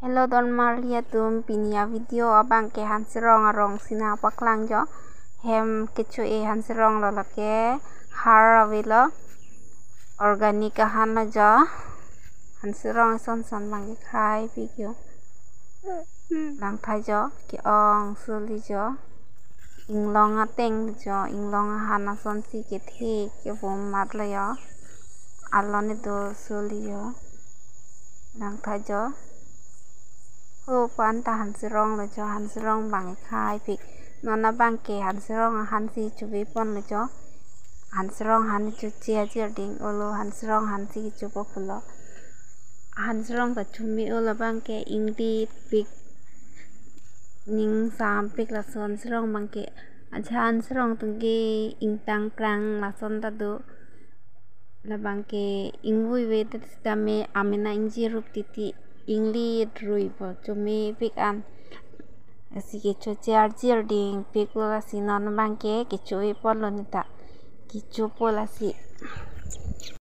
hello, don Maria, tum pinia video abang ke rong arong sina paklang jo hem kichu e rong lo lake har awilo organic han la jo rong e son san lang khai video lang thai jo ki ong li jo long a teng jo long a han hana son si ke thi ke bom mat la yo alone do li jo lang thai jo ô quán ta hàn sư rong là cho hàn sư rong bằng khai bị nó nó bằng kề hàn sư rong hàn gì chú bị bọn là cho hàn sư rong hàn chú chia chia đỉnh ô lô hàn sư rong hàn gì chú bốc lọ hàn sư rong ta chú mi ô là bằng kề in đi bị nhưng xám bị là sơn sư rong bằng kề अच्छा hàn sư rong tung kề in tăng krang là sơn ta đủ là bằng kề in vui về tất cả mẹ amena in gì rup titi inglit rui po cumi pik an asi kicho chair chair ding pik lo asi non bang ke kicho i pol kicho